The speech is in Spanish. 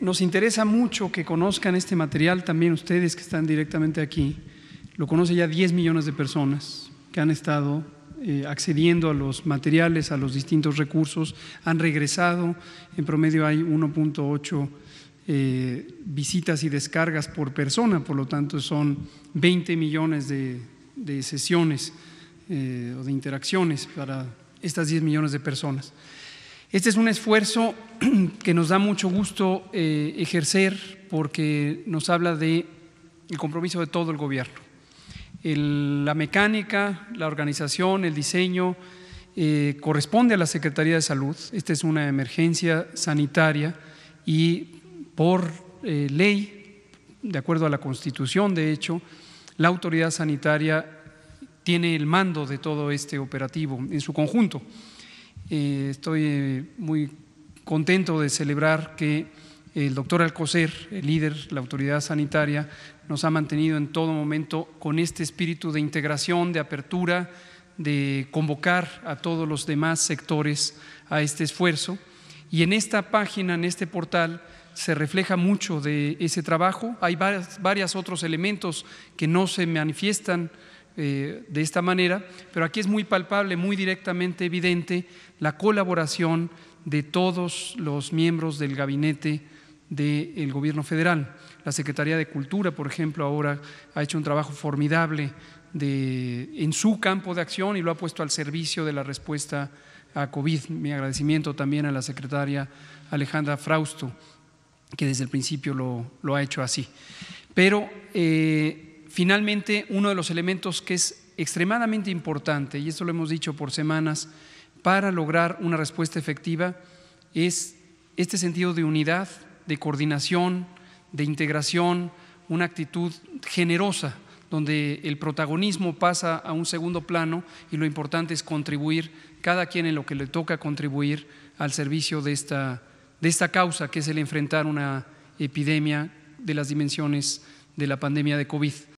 Nos interesa mucho que conozcan este material también ustedes que están directamente aquí. Lo conoce ya 10 millones de personas que han estado eh, accediendo a los materiales, a los distintos recursos, han regresado. En promedio hay 1.8 eh, visitas y descargas por persona, por lo tanto son 20 millones de, sesiones eh, o de interacciones para estas 10 millones de personas. Este es un esfuerzo que nos da mucho gusto eh, ejercer porque nos habla del de compromiso de todo el gobierno. la mecánica, la organización, el diseño eh, corresponde a la Secretaría de Salud. Esta es una emergencia sanitaria y por eh, ley, de acuerdo a la Constitución, de hecho, la autoridad sanitaria tiene el mando de todo este operativo en su conjunto. Eh, estoy muy contento de celebrar que el doctor Alcocer, el líder, la autoridad sanitaria, nos ha mantenido en todo momento con este espíritu de integración, de apertura, de convocar a todos los demás sectores a este esfuerzo. Y en esta página, en este portal, se refleja mucho de ese trabajo. Hay varios otros elementos que no se manifiestan eh, de esta manera, pero aquí es muy palpable, muy directamente evidente la colaboración de todos los miembros del gabinete del gobierno federal. La Secretaría de Cultura, por ejemplo, ahora ha hecho un trabajo formidable en su campo de acción y lo ha puesto al servicio de la respuesta a COVID. Mi agradecimiento también a la secretaria Alejandra Frausto, que desde el principio lo, ha hecho así. Pero eh, finalmente, uno de los elementos que es extremadamente importante, y esto lo hemos dicho por semanas, para lograr una respuesta efectiva, es este sentido de unidad, de coordinación, de integración, una actitud generosa, donde el protagonismo pasa a un segundo plano y lo importante es contribuir, cada quien en lo que le toca contribuir al servicio de esta, de esta causa, que es el enfrentar una epidemia de las dimensiones de la pandemia de COVID.